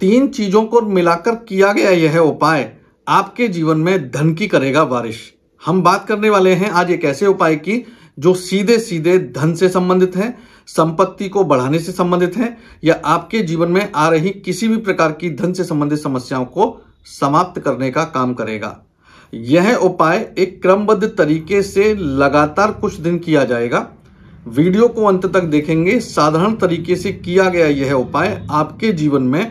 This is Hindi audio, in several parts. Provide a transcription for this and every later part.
तीन चीजों को मिलाकर किया गया यह उपाय आपके जीवन में धन की करेगा बारिश हम बात करने वाले हैं आज एक ऐसे उपाय की जो सीधे सीधे धन से संबंधित है संपत्ति को बढ़ाने से संबंधित है या आपके जीवन में आ रही किसी भी प्रकार की धन से संबंधित समस्याओं को समाप्त करने का काम करेगा यह उपाय एक क्रमबद्ध तरीके से लगातार कुछ दिन किया जाएगा वीडियो को अंत तक देखेंगे साधारण तरीके से किया गया यह उपाय आपके जीवन में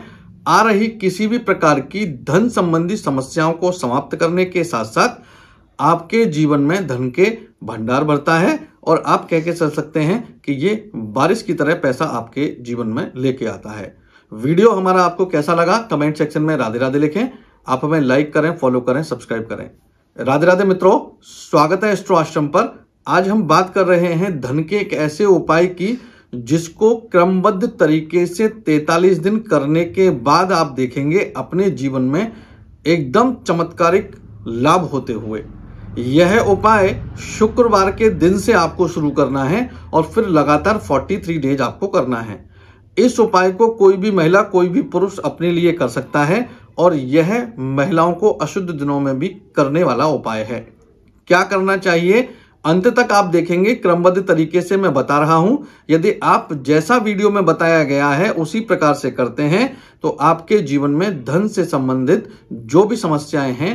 आ रही किसी भी प्रकार की धन संबंधी समस्याओं को समाप्त करने के साथ साथ आपके जीवन में धन के भंडार भरता है और आप कह के चल सकते हैं कि ये बारिश की तरह पैसा आपके जीवन में लेके आता है वीडियो हमारा आपको कैसा लगा कमेंट सेक्शन में राधे राधे लिखें आप हमें लाइक करें फॉलो करें सब्सक्राइब करें राधे राधे मित्रों स्वागत है एस्ट्रो आश्रम पर आज हम बात कर रहे हैं धन के एक ऐसे उपाय की जिसको क्रमबद्ध तरीके से 43 दिन करने के बाद आप देखेंगे अपने जीवन में एकदम चमत्कारिक लाभ होते हुए यह उपाय शुक्रवार के दिन से आपको शुरू करना है और फिर लगातार 43 डेज आपको करना है इस उपाय को कोई भी महिला कोई भी पुरुष अपने लिए कर सकता है और यह महिलाओं को अशुद्ध दिनों में भी करने वाला उपाय है क्या करना चाहिए अंत तक आप देखेंगे क्रमबद्ध तरीके से मैं बता रहा हूं यदि आप जैसा वीडियो में बताया गया है उसी प्रकार से करते हैं तो आपके जीवन में धन से संबंधित जो भी समस्याएं हैं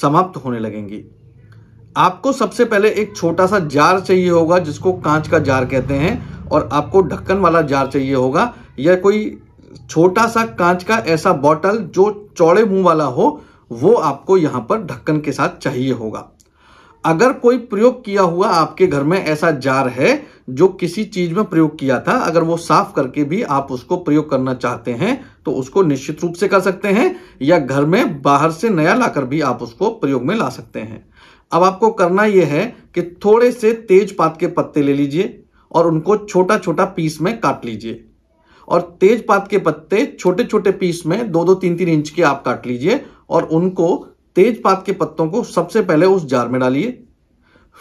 समाप्त होने लगेंगी आपको सबसे पहले एक छोटा सा जार चाहिए होगा जिसको कांच का जार कहते हैं और आपको ढक्कन वाला जार चाहिए होगा या कोई छोटा सा कांच का ऐसा बॉटल जो चौड़े मुंह वाला हो वो आपको यहां पर ढक्कन के साथ चाहिए होगा अगर कोई प्रयोग किया हुआ आपके घर में ऐसा जार है जो किसी चीज में प्रयोग किया था अगर वो साफ करके भी आप उसको प्रयोग करना चाहते हैं तो उसको निश्चित रूप से कर सकते हैं या घर में बाहर से नया लाकर भी आप उसको प्रयोग में ला सकते हैं अब आपको करना यह है कि थोड़े से तेज पात के पत्ते ले लीजिए और उनको छोटा छोटा पीस में काट लीजिए और तेज पात के पत्ते छोटे छोटे पीस में दो दो तीन तीन इंच के आप काट लीजिए और उनको तेजपात के पत्तों को सबसे पहले उस जार में डालिए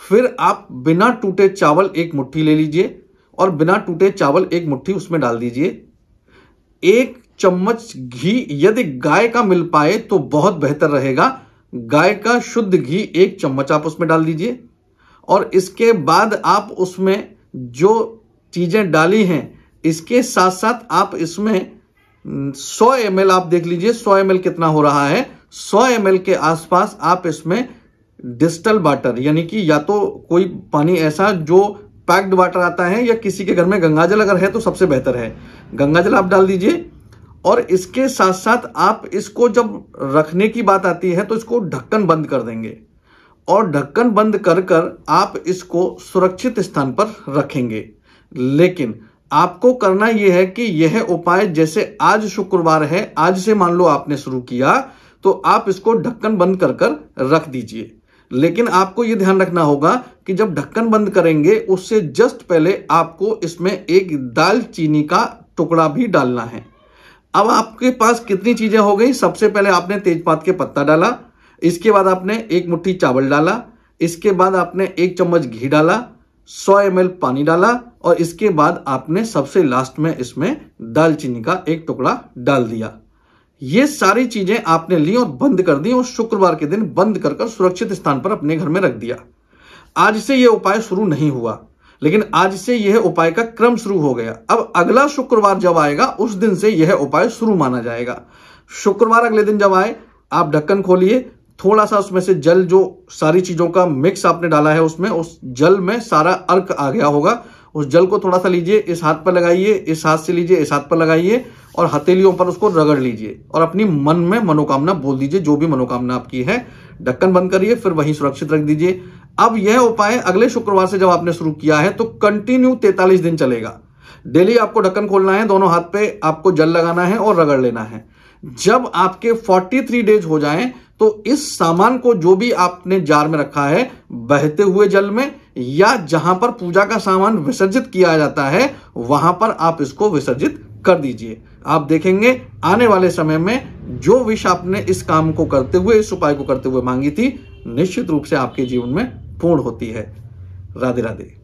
फिर आप बिना टूटे चावल एक मुट्ठी ले लीजिए और बिना टूटे चावल एक मुट्ठी उसमें डाल दीजिए एक चम्मच घी यदि गाय का मिल पाए तो बहुत बेहतर रहेगा गाय का शुद्ध घी एक चम्मच आप उसमें डाल दीजिए और इसके बाद आप उसमें जो चीज़ें डाली हैं इसके साथ साथ आप इसमें 100 एम हम्म, आप देख लीजिए 100 एम कितना हो रहा है 100 एम के आसपास आप इसमें डिजिटल वाटर यानी कि या तो कोई पानी ऐसा जो पैक्ड वाटर आता है या किसी के घर में गंगाजल अगर है तो सबसे बेहतर है गंगाजल आप डाल दीजिए और इसके साथ साथ आप इसको जब रखने की बात आती है तो इसको ढक्कन बंद कर देंगे और ढक्कन बंद कर कर आप इसको सुरक्षित स्थान पर रखेंगे लेकिन आपको करना यह है कि यह उपाय जैसे आज शुक्रवार है आज से मान लो आपने शुरू किया तो आप इसको ढक्कन बंद कर कर रख दीजिए लेकिन आपको ये ध्यान रखना होगा कि जब ढक्कन बंद करेंगे उससे जस्ट पहले आपको इसमें एक दालचीनी का टुकड़ा भी डालना है अब आपके पास कितनी चीजें हो गई सबसे पहले आपने तेजपात के पत्ता डाला इसके बाद आपने एक मुट्ठी चावल डाला इसके बाद आपने एक चम्मच घी डाला 100 एम पानी डाला और इसके बाद आपने सबसे लास्ट में इसमें दालचीनी का एक टुकड़ा डाल दिया ये सारी चीजें आपने ली और बंद कर दी और शुक्रवार के दिन बंद कर कर सुरक्षित स्थान पर अपने घर में रख दिया आज से यह उपाय शुरू नहीं हुआ लेकिन आज से यह उपाय का क्रम शुरू हो गया अब अगला शुक्रवार जब आएगा उस दिन से यह उपाय शुरू माना जाएगा शुक्रवार अगले दिन जब आए आप ढक्कन खोलिए थोड़ा सा उसमें से जल जो सारी चीजों का मिक्स आपने डाला है उसमें उस जल में सारा अर्क आ गया होगा उस जल को थोड़ा सा लीजिए इस हाथ पर लगाइए इस हाथ से लीजिए इस हाथ पर लगाइए और हथेलियों पर उसको रगड़ लीजिए और अपनी मन में मनोकामना बोल दीजिए जो भी मनोकामना आपकी है ढक्कन बंद करिए फिर वहीं सुरक्षित रख दीजिए अब यह उपाय अगले शुक्रवार से जब आपने शुरू किया है तो कंटिन्यू तैतालीस दिन चलेगा डेली आपको ढक्कन खोलना है दोनों हाथ पे आपको जल लगाना है और रगड़ लेना है जब आपके 43 डेज हो जाएं तो इस सामान को जो भी आपने जार में रखा है बहते हुए जल में या जहां पर पूजा का सामान विसर्जित किया जाता है वहां पर आप इसको विसर्जित कर दीजिए आप देखेंगे आने वाले समय में जो विष आपने इस काम को करते हुए इस उपाय को करते हुए मांगी थी निश्चित रूप से आपके जीवन में पूर्ण होती है राधे राधे